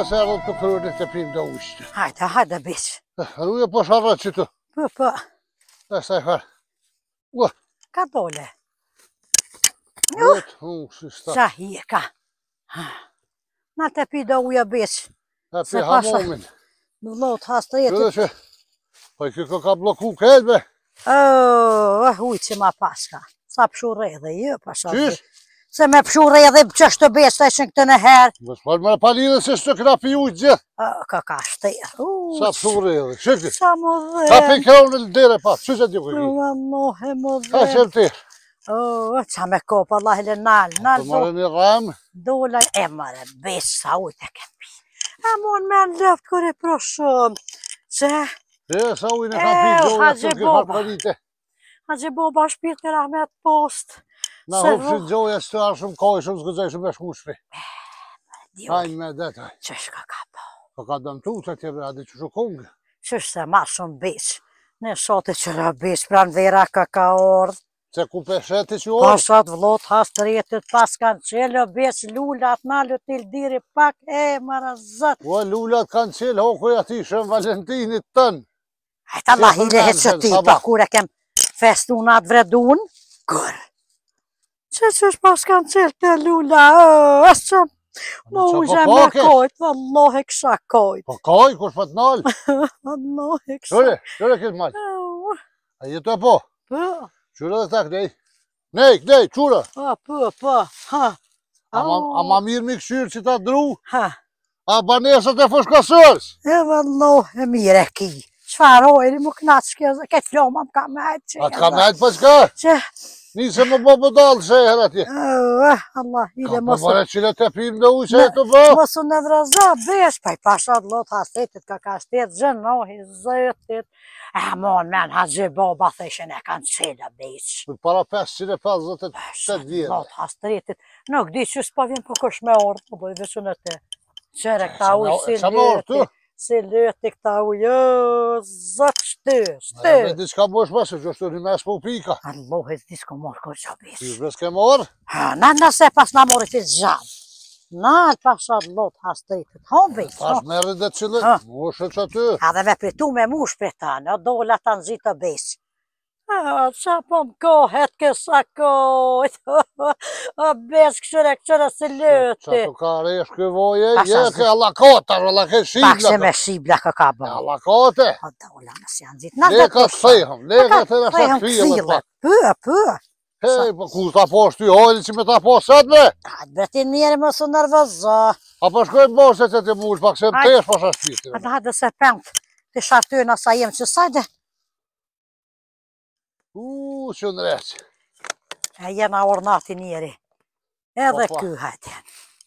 dhe se edhe të kërën e të primë dhe ushtë. Hajta, hajta bishë. Rruje eh, po shara që të. Po, po. E sa e farë. Ua. Ka dole. Uh, sa ka Na të pi dhe uja bishë. Në pi hamomin. Në lotë hasë të jetë. Kërë që, i po kërë ka bloku këtë, be. O, oh, uh, ujë që ma paska. Sa pëshu redhe, jo, pa shara. Qysh? se me pëshurë edhe që është të besë e që në këtë në herë. Po më pali edhe se shtë krapi ujtë gjë. Ka ka shtë e. Sa pëshurë edhe, shëkë. Sa më dhe. Ka për kërë në lëdere pa, që që t'jë kërë? Ma mohe më dhe. Ka qërë ti? O, qa me kopë, po Allah e le nalë, nalë. Po marë një ramë? Dola e marë, besë sa ujtë e kemë pi. E mon me në lëftë kërë e proshëm. Që? Na hofshë të gjoja së të arshëm shumë kaj, shumë së shumë e shku shpi. Eh, Hajnë me detaj. Që është ka ka po? Po ka dëmtu të tje, bre, adi që shu kongë? Që është se ma shumë bish. Në sotë që rë bish, pra në vera ka ka ordë. Që ku pesheti që ordë? Po sotë vlotë hasë të rjetët, pas kanë qëllë, o bish lullat, na lutil diri pak, e mara zëtë. Po lullat kanë qelë, hokoj ati shumë Valentinit tënë. Ajta ma hile heqë ti, po kure në Që që është pas kanë cilë të lula, është që më po uze po me kojtë, më lohe kësha kojtë. Po kojtë, kur po të nëllë? Më lohe kësha. Qërë, qërë e kështë malë? A jetë të po? Po. Qërë dhe të këtë, nej, nej, qërë? Po, po, po, A ma mirë mi këshyrë që ta dru? Ha. A banesët e fëshkësërës? E më e mirë e ki. Qëfarojri më knatë shkëzë, këtë lomë më kamajtë që. A të kamajtë për Që, Nisë më bo po budalë që e herë atje. Allah, i dhe mosë... Ka përbore qile të pimë dhe u që e të bërë. Mosë në vrëzë, bësh, pa i pashat dhe lotë hasetit, ka ka shtetë gjënë, no, i zëtit. E mon, men, ha gjë boba, thë ishë në kanë qëllë, bësh. Për para 558 7, 5, Lotë hasetit, nuk di që s'pa vinë për kësh me orë, po bëjë që në te. Qërë e ka ujë që në orë, tu? se lëhti këta ujo, zot shtë, shtë. Në vetë diska mosh mosh, që është të një mes po pika. Në në mohë e diska mosh, kërë që bishë. Në vetë ke morë? Në në se pas në morë po. e të gjallë. Në në pas në lotë hasë të i këtë hombi. Në pas në dhe cilë, mosh që të të. Në dhe me pritu me mosh për ta, në dohë latë anë zi të besi qa po më kohet kësa kohet, o besë kështër e kështër lëti. Qa të kare e shkëvoj e jetë e lakota, e lakë e shibla. Pakse me shibla kë ka bërë. E lakote. O po, da u lanë si janë zitë. Ne ka të fejhëm, ne ka të fejhëm të fejhëm. Pëa, pëa. Hej, për po ku ta posh ty hojli që me ta posh sët me? Atë bërë ti njerë më su nërvëzë. A për po shkoj të bërë se të të mërë, pak se më pesh për shashpiti. A da dhe se pëngë, të shartu e nësa jemë që sajde, Uuu, që në reqë. E jena ornati njeri. Edhe po, po. këtu hajtë.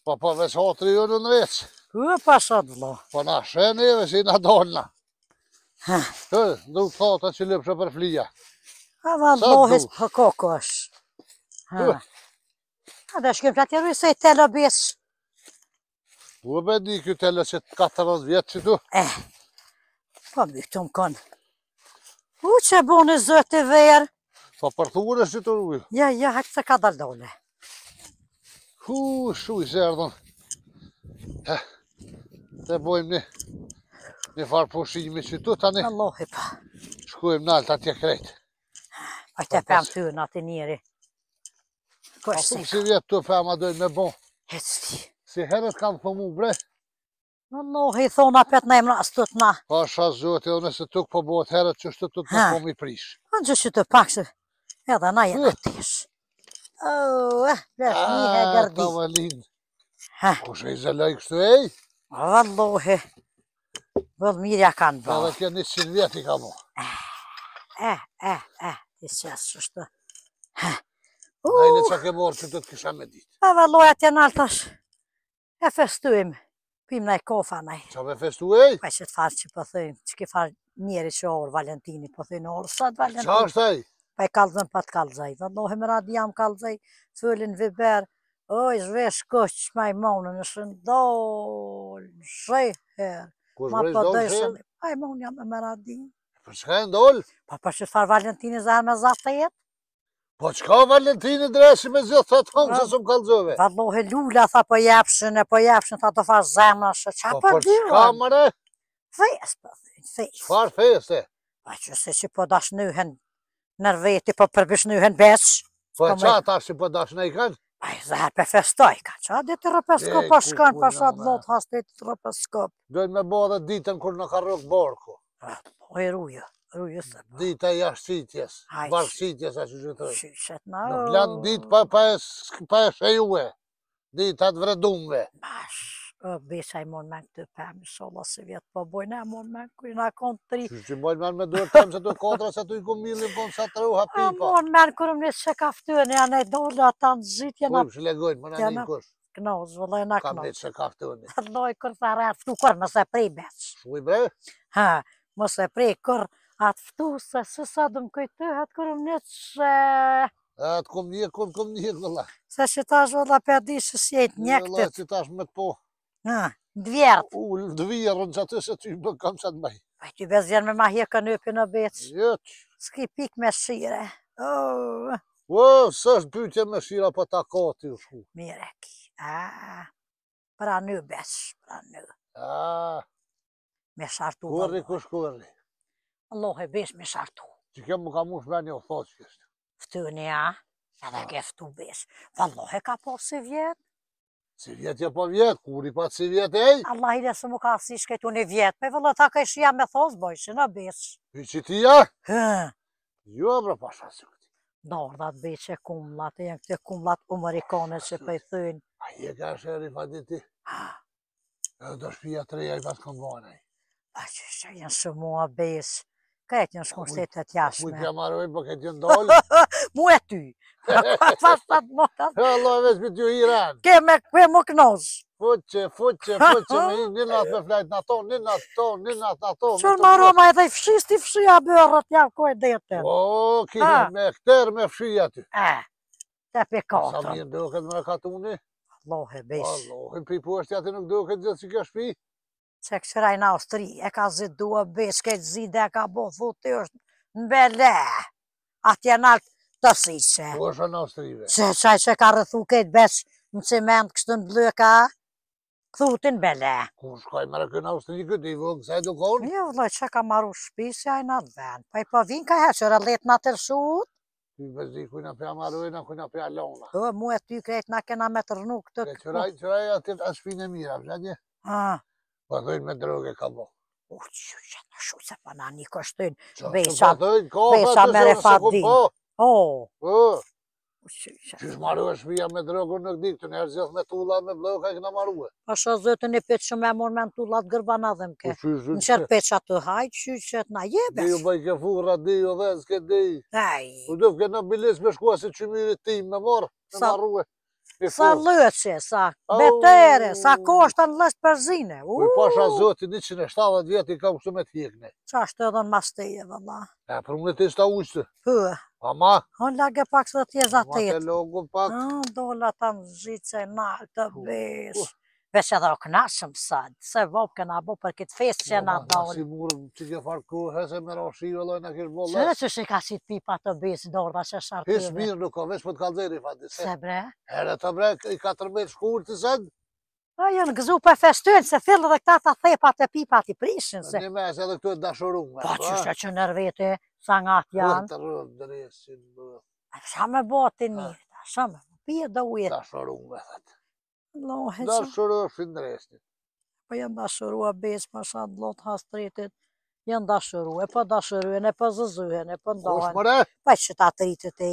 Po po veç hatri ju në në reqë. Uuu, pa shatë vla. Po na shenë e veç i na dollëna. Ha. Në duke fatë që lëpshë për flia. A va lohis për koko A dhe shkëm qatë i rysë i tele besë. Uuu, bedi këtë tele që të katëra dhjetë që tu. Eh. Po më dy këtu më konë. U që e bënë zëtë verë? Sa përthurë e të rrujë? Ja, ja, hakë se ka daldole. Hu, shu i zërdon. Te bojmë një, një farë pushimi që të tani. Allohi pa. Shkujmë nalë ta tje krejtë. A të pëmë ty në atë njëri. Kërë se ka? Si vjetë të pëmë a dojnë me bo? Hecë ti. Si herët kam thëmu brejtë. Në nohë i thona pëtë në emra, së të na. Pa edhe nëse tuk po bëhet herët, që shtë të të të pomi prish. Në po në që të pak, që edhe na jë atish. O, oh, e, eh, lesh ah, një he gërdi. A, ta më Ha. Kushe po i zëlej kështu e? A, dhe lohe. Vëllë mirja kanë bërë. A, dhe një cilë i ka bërë. Eh, eh, uh. E, e, e, e, e, e, e, e, e, e, që të e, e, e, e, e, e, e, e, e, e, Pim në e kofa në. Qa me festu po po e? Pa që të farë që pëthëjmë, që ke farë njeri që orë Valentini, pëthëjmë orë sëtë Valentini. Qa është e? Pa e kalëzën pa të kalëzaj, dhe në hëmë radi jam kalëzaj, fëllin viber, oj, zhvesh kështë që ma i maunë, në shëndollë, në shëherë. Kështë vrej zdojnë shëherë? Pa e maunë jam e më radi. Për që ka e ndollë? Pa që të farë Valentini zahë me zahë të jetë. Po qka Valentini dreshi me zjo, thot kom që su më lula, tha po jepshin e po jepshin, tha do fa zemna, shë qa për dyra? Po për qka mëre? Fes, po thim, fes. Qfar fes e? Pa po, që se që po dashnyhen nër veti, po përbysh beq. Po qa ta që po dash në i kanë? Pa i zahar për festoj, ka qa dhe të rëpesko, pra, po shkanë, po shatë po shkan, po shkan, po shkan, po shkan, po shkan, po shkan, po shkan, po shkan, po shkan, po po rrujës të po. Dita jashtëfitjes, barëfitjes, ashtë që të rrujë. Shetë në rrujë. Në blanë ditë pa, pa, pa e shëjue, ditë atë vredumve. Mash, o, i mon me në këtë pëmë, sholla se vjetë po bojnë, a mon me në kërë në konë të tri. Që mojnë me në duhet pëmë, se të kotra, se të i kumë milin, po sa të rrujë hapipa. A mon me në kërë më në që ka fëtuën, e anë e dollë, ata në zitë, Kërë në Knoz, vëllë e Kam ditë se ka këtu një. Të loj, kërë të arë, të mëse prej, bec. Shui Ha, mëse prej, kërë, Atë fëtu se se sa dëmë këjtë, atë kërëm një të shë... të këmë një, këmë këmë një, këlla. Se që ta është vëlla për di se si e të një këtë. Një, këlla, që ta është me të po. Në, dvjerët. U, dvjerën që atë se ty më kam që të bëj. Paj, ty bezë janë me ma hje ka në për në beqë. Jëtë. Ski pik me shire. O, së është bytje me shira për ta ka të ju shku. Mire ki, a, pra në beqë, pra në. A, me shartu vë Allah e besh me shartu. Që kem më ka mu shmeni o thot që kështë? Fëtu një a, që dhe ah. ke besh. Dhe e ka po si vjetë. Si vjetë e jo po vjetë, kur i pa si vjetë e Allah i nësë më ka si shketu një vjetë, pe vëllë ta ka ishë ja me thosë, boj ishë në besh. Pi që ti ja? Hë? Jo, bro, pa shasë e këtë. Në të besh e kumlat, e janë këtë kumlat u mërikone që pe po i thynë. A jetë e ashe e rifa di ti? Ha? E do shpia treja i batë këmbonej. A që shë janë shumua besh ka e qënë shkonshtetet jashme. Mu i kja marrëve, po ka e ndollë? Mu e ty. Fasat motat. E Allah e vesh për t'ju i Ke me kve më knozë. Fuqë, fuqë, fuqë, me një natë me flajtë në tonë, një natë tonë, një natë në tonë. Qërë marrë, ma edhe i fshis t'i fshia bërë, t'ja u kojë dhejtën. O, kini me këtër me fshia ty. E, te pe katën. Sa mirë duke të më në katëuni? Allah e besh. Allah e pripu është se kështë rajnë në Austri, e ka zidua beç, kështë zide, e ka bo futi është në bele, atë janë alë të si që. Po është në Austri dhe? Që qaj që ka rëthu këtë beç, në cement, kështë në blëka, këthu në bele. Ku po shkoj ka i mërë kënë Austri këtë, i vëngë se edukon? Një jo, vëllë që ka marru shpi se ajnë atë benë, pa po i pa po vinë ka heqër e letë në atë rësut, Ti me zi kujna pja marojna, kujna pja lona. Mu e ty krejt na kena me të këtë këtë. Qëraj, qëraj, atë e shpinë e mira, përshatje? Ha. Ah. Po dhe me droge ka bo. U që po. në shu se për nani kështin. Që të ka për të zërë se ku Po, O. Që shë marrë është vija me drogur në këdikë, të njerë zjetë me tulla me blëhë ka e këna marrë. A shë zëtë një petë që me mor me në tullat gërba në dhe mke. Po në qërë peqë atë të hajtë, që që të na jebesh. Dijo bëj ke furra, dijo dhe, s'ke dijo. Ajj. U dhe fke në bilis me shkua si qëmiri tim me morrë, me marrë. Sa lëqe, sa betere, sa kosht në lështë për zinë. Kuj po pasha zoti, 170 që vjetë i ka kështu me tjekne. Qa është edhe në mastije, vëlla. E, për më në të ishta ujtë. Kuj? Pa ma. Kuj lage pak së dhe tjeza të të të të të pak. të të ta në të të të të Vesh edhe o knashëm sëtë, se vop këna bo për këtë fest që në atë dalë. Si burë, që ke farë kërë, hëse më rashive, loj në kërë bolë. Se dhe që shika ka të pipa të besë, dorë dhe që shartive? Hesë mirë nuk ka, vesh për të kalderi, fa fati. Se bre? Ere të bre, i ka tërmet shkurë të sëtë. A janë gëzu për festojnë, se fillë dhe këta të thepa të pipa të prishin. Në një mes, edhe këtu e dashurume. Po, që që që nërvete, sa nga të janë. Shë me bëti një, shë me bëti dhe ujetë. Dashurume, thëtë. Lohet që... Dashurua shindresnit. Po janë dashurua besë, ma shanë dhëllot hastritit, janë dashurua, e po dashuruen, e po zëzuhen, e po ndohen. Po është mëre? Po që ta rritë të ti.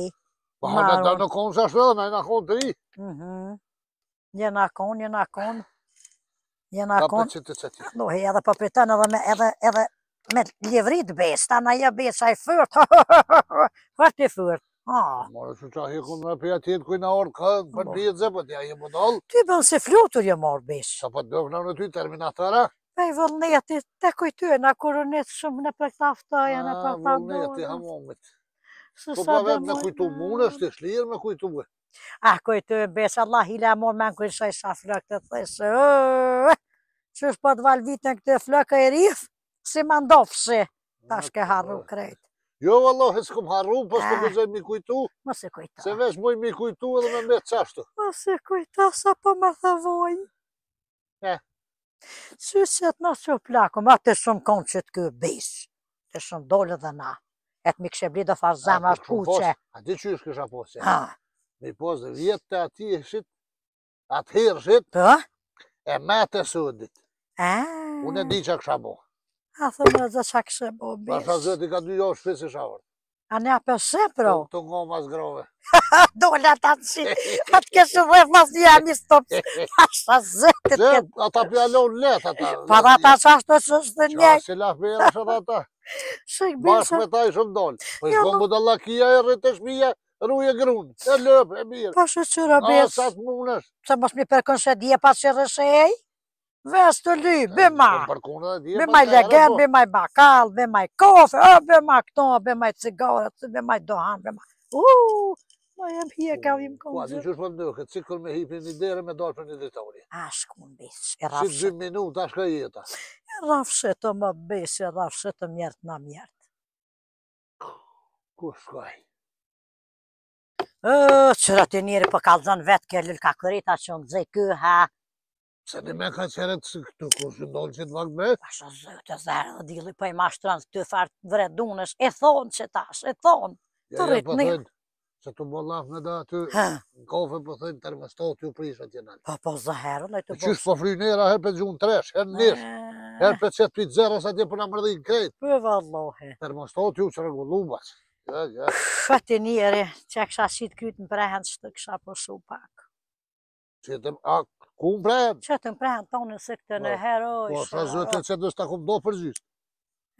Po hame da në konë që ashtë edhe, na i në konë tri. Mhm. Një në konë, një në konë. Një në konë. Ta për qëtë qëtë qëtë. Lohet edhe po pritën edhe me edhe edhe me ljevrit besë, ta na ja besë, a i fyrt, ha ha ha ha Morë që qa hikun me pja tjetë kujna orë këtë, për tjetë për tja i më dollë. Ty bënë se flutur jë jo marë bishë. Sa për po dëfë në ty terminatara? Me i vëllëneti, te kujtu e në koronet shumë në për ta në për ta mërë. Vëllëneti hamomit. Po për vetë me kujtu mune, shte shlirë me kujtu po e. Ah, kujtu e besë, Allah hile a morë me në kujtë shaj sa flakë të thësë. të të të të të të të të të të të të të Jo, vëllohë, e s'kom harru, po s'kom gëzaj ah. mi kujtu. Ma se kujta. Se vesh moj mi kujtu edhe me me qashtu. Ma se kujta, sa po me thëvoj. E? Eh. Syset ma s'u plako, ma të shumë konë që t'ky bish. Të shumë dole dhe na. E mi kështë e blida farë zemra të kuqe. A ti që ishë kësha posë? Ha. Mi posë, vjetë të ati atë hirë Po? E me të sudit. E? Ah. Unë e di që kësha bohë. A thëmë dhe dhe që kështë e bobi. Pa shë zëti ka dy joshë fisë i shavër. A ne apë shë, pro? Të nga mas grove. Dole në atë atë që, atë këshë vëf mas një e mi stopë. Pasha shë a zëti. Dhe, ata për jalonë në të ta. Pa dhe ata që ashtë të shështë dhe njëj. Qa, se la fërë shë dhe ata. Shëk bërë Bashë me ta i shumë dollë. Po i jo, shumë dhe lakia e rritë sh Rruje grunë, e lëpë, e mirë. Pa po, shë qërë abisë. A, sa të mundësh. Pësë mos mi përkën shë dje pas që rëshejë. Veshtë të ly, bëma, bëma i legen, po. bëma i bakal, bëma i kofë, bëma këto, bëma i cigaret, bëma i dohan, bëma... uuuu, ma jem hi e ka vim kongë. Ua, di qështë për ndërë, këtë cikër me hipi një dere me dalë për një ditori. A, më bëjsh, e rafshet. Si 2 minut, a shka jeta. E rafshet të më bëjsh, e rafshet të mjertë në mjertë. Kus kaj? Qërë të njëri për po kalëzën vetë, kërë lëllë ka kërita që kë, ha? Se në me ka qëre të cikë të kërë që ndonë që të vakë me. Pa shë të zërë dhe dili, po i ma të të farë të vretë e thonë që tash, e thonë të rritë një. Që të më lafë me da aty, në kofë po përthejnë të rëmestohë t'ju prisa t'jë nëllë. po, po zë herë, në i të Qysh po fri njëra herë për gjunë tresh, herë nishë, ah. herë për qëtë pëjtë zërë, asa t'jë përna mërdi në krejtë. Për vëllohë. Të rëmestohë t'ju që rëgullu basë. njëri, që e kësha në që të kësha pak. Që të më akë, Ku më prejnë? Që të më prejnë tonë se këtë në po, herojshë. Po, pra zërë të që dështë ta më do përgjyshtë.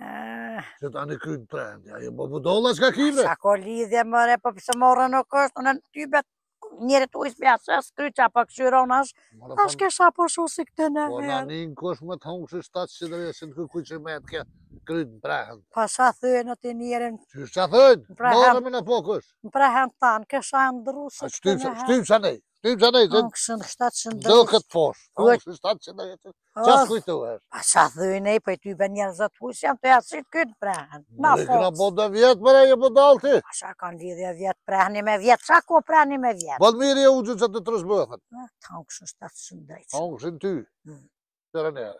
Që eh. ta në krynë prejnë, ja, jo, po, bu po, dolla që ka kime. Sa ko lidhje, mëre, po përse morë në kështë, në në tybe, njëre të ujtë bja që së kryqa, për këshyron është ashtë kësha po shu si këtë në herë. Po, në në në kështë më të hungë që krytë në prehen. Pa që a thujën o të njerën? Që që a thujën? Në prehen. Në prehen. Në prehen tanë, kësha e ndërru. se të të njerën. Shtymë që nejë? shtymë që nejë? Në kësë në këtë poshë, në Pa a e, pa i ty ben njerën zëtë husë jam të jasit këtë prehen. Në kërë bo dhe vjetë mëre, e bo po dalti. Pa që a kanë me vjetë, që a ko prehen me vjetë? Bo mirë e u të mm. të rëzbëhen. Në në Në në ty,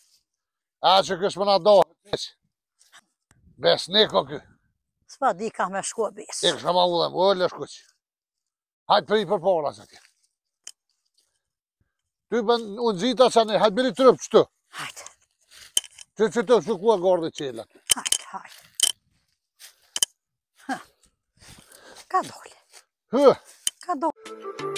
A që kësë më në dohë, besë. Besë në këtë këtë. Së pa di ka me shkua besë. E kështë ma u dhe më, ollë shku që. Hajtë për i për pora se ti. Ty për unë zita që ne, hajtë biri trëpë që të. Hajtë. Që që të shukua gordë që e lëtë. Hajtë, hajtë. Ka dollë. Hë. Ka dollë.